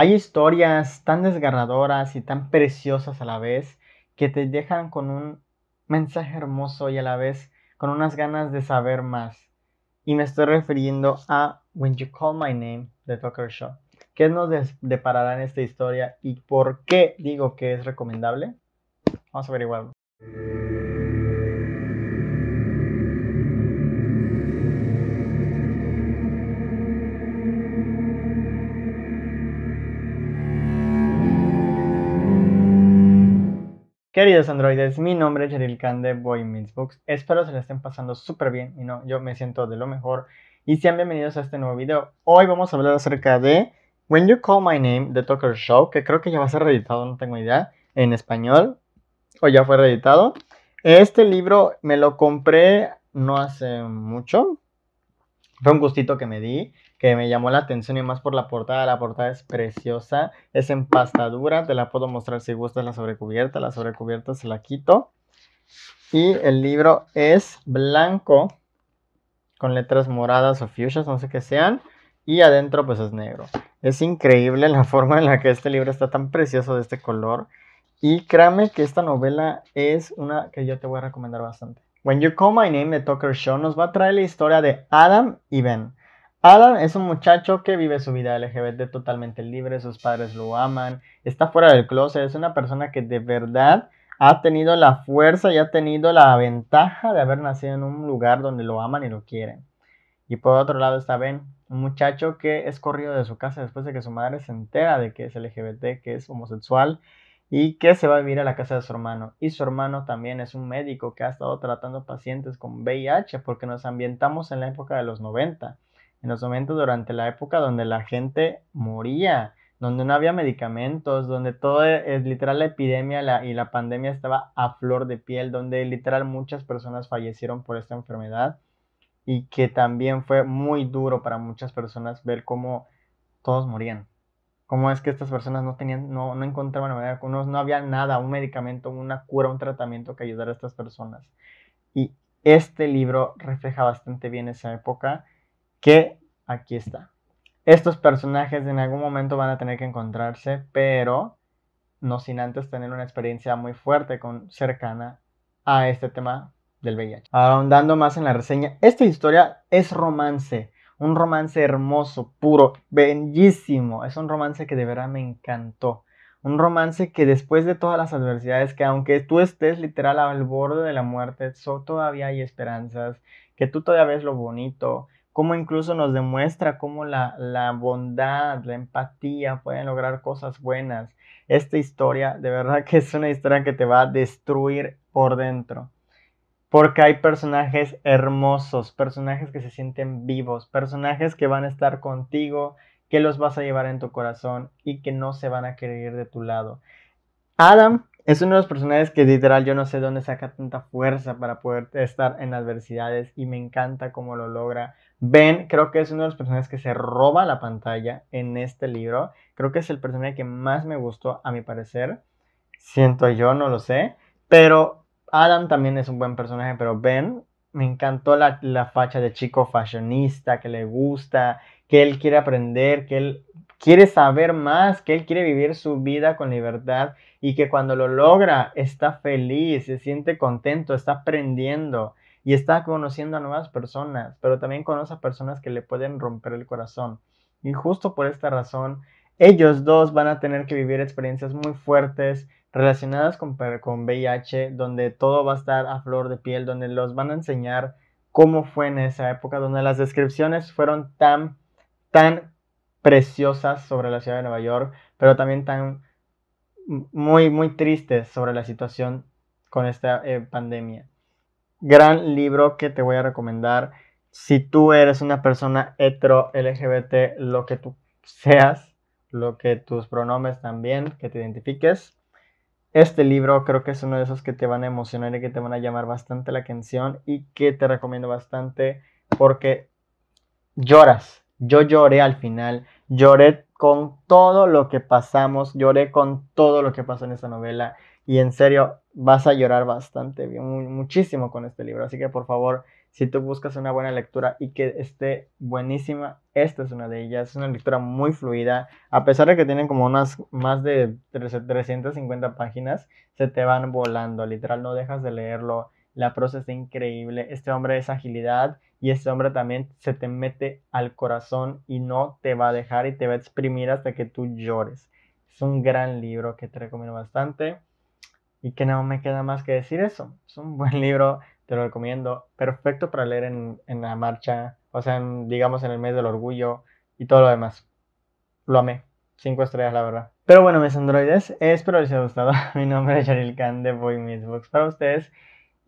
Hay historias tan desgarradoras y tan preciosas a la vez que te dejan con un mensaje hermoso y a la vez con unas ganas de saber más. Y me estoy refiriendo a When You Call My Name de Tucker Shaw. ¿Qué nos deparará en esta historia y por qué digo que es recomendable? Vamos a averiguarlo. Queridos androides, mi nombre es Jeril Khan de Boy Meets Books. Espero se la estén pasando súper bien y no, yo me siento de lo mejor. Y sean bienvenidos a este nuevo video. Hoy vamos a hablar acerca de When You Call My Name de Tucker Show, que creo que ya va a ser reeditado, no tengo idea, en español. O ya fue reeditado. Este libro me lo compré no hace mucho. Fue un gustito que me di que me llamó la atención y más por la portada. La portada es preciosa, es en pasta dura, te la puedo mostrar si gustas la sobrecubierta, la sobrecubierta se la quito. Y el libro es blanco con letras moradas o fuchsias, no sé qué sean, y adentro pues es negro. Es increíble la forma en la que este libro está tan precioso de este color. Y créame que esta novela es una que yo te voy a recomendar bastante. When You Call My Name de Tucker Show, nos va a traer la historia de Adam y Ben, Alan es un muchacho que vive su vida LGBT totalmente libre, sus padres lo aman, está fuera del closet, es una persona que de verdad ha tenido la fuerza y ha tenido la ventaja de haber nacido en un lugar donde lo aman y lo quieren. Y por otro lado está Ben, un muchacho que es corrido de su casa después de que su madre se entera de que es LGBT, que es homosexual y que se va a vivir a la casa de su hermano. Y su hermano también es un médico que ha estado tratando pacientes con VIH porque nos ambientamos en la época de los 90 en los momentos durante la época donde la gente moría, donde no había medicamentos, donde todo e, es literal la epidemia y la pandemia estaba a flor de piel, donde literal muchas personas fallecieron por esta enfermedad y que también fue muy duro para muchas personas ver cómo todos morían. Cómo es que estas personas no tenían, no, encontraban manera, no, no había nada, un medicamento, una cura, un tratamiento que ayudara a estas personas. Y este libro refleja bastante bien esa época que aquí está. Estos personajes en algún momento van a tener que encontrarse, pero no sin antes tener una experiencia muy fuerte con, cercana a este tema del VIH. Ahondando más en la reseña, esta historia es romance, un romance hermoso, puro, bellísimo, es un romance que de verdad me encantó. Un romance que después de todas las adversidades, que aunque tú estés literal al borde de la muerte, todavía hay esperanzas, que tú todavía ves lo bonito, cómo incluso nos demuestra cómo la, la bondad, la empatía pueden lograr cosas buenas. Esta historia de verdad que es una historia que te va a destruir por dentro. Porque hay personajes hermosos, personajes que se sienten vivos, personajes que van a estar contigo, que los vas a llevar en tu corazón y que no se van a querer ir de tu lado. Adam es uno de los personajes que literal yo no sé dónde saca tanta fuerza para poder estar en adversidades y me encanta cómo lo logra. Ben creo que es uno de los personajes que se roba la pantalla en este libro. Creo que es el personaje que más me gustó a mi parecer. Siento yo, no lo sé. Pero Adam también es un buen personaje, pero Ben me encantó la, la facha de chico fashionista, que le gusta, que él quiere aprender, que él quiere saber más, que él quiere vivir su vida con libertad y que cuando lo logra está feliz, se siente contento, está aprendiendo y está conociendo a nuevas personas, pero también conoce a personas que le pueden romper el corazón. Y justo por esta razón, ellos dos van a tener que vivir experiencias muy fuertes relacionadas con, con VIH, donde todo va a estar a flor de piel, donde los van a enseñar cómo fue en esa época, donde las descripciones fueron tan, tan preciosas sobre la ciudad de Nueva York, pero también tan muy, muy tristes sobre la situación con esta eh, pandemia. Gran libro que te voy a recomendar. Si tú eres una persona hetero, LGBT, lo que tú seas, lo que tus pronombres también, que te identifiques. Este libro creo que es uno de esos que te van a emocionar y que te van a llamar bastante la atención y que te recomiendo bastante porque lloras yo lloré al final, lloré con todo lo que pasamos, lloré con todo lo que pasó en esta novela y en serio vas a llorar bastante, muchísimo con este libro. Así que por favor, si tú buscas una buena lectura y que esté buenísima, esta es una de ellas. Es una lectura muy fluida. A pesar de que tienen como unas más de 350 páginas, se te van volando. Literal, no dejas de leerlo. La prosa está increíble. Este hombre es agilidad y ese hombre también se te mete al corazón y no te va a dejar y te va a exprimir hasta que tú llores. Es un gran libro que te recomiendo bastante y que no me queda más que decir eso. Es un buen libro, te lo recomiendo, perfecto para leer en, la marcha, o sea, digamos en el mes del orgullo y todo lo demás. Lo amé. Cinco estrellas, la verdad. Pero bueno, mis androides, espero les haya gustado. Mi nombre es Yaril Khan de Boy mis Books para ustedes.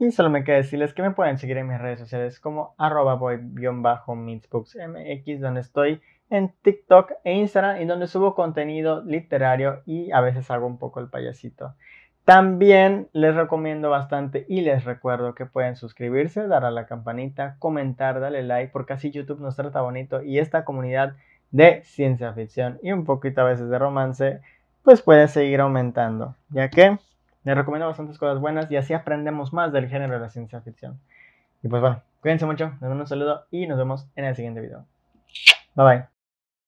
Y solo me queda decirles que me pueden seguir en mis redes sociales como arroba donde estoy en TikTok e Instagram y donde subo contenido literario y a veces hago un poco el payasito. También les recomiendo bastante y les recuerdo que pueden suscribirse, dar a la campanita, comentar, darle like, porque así YouTube nos trata bonito y esta comunidad de ciencia ficción y un poquito a veces de romance, pues puede seguir aumentando, ya que les recomiendo bastantes cosas buenas y así aprendemos más del género de la ciencia ficción. Y pues bueno, cuídense mucho, les mando un saludo y nos vemos en el siguiente video. Bye bye.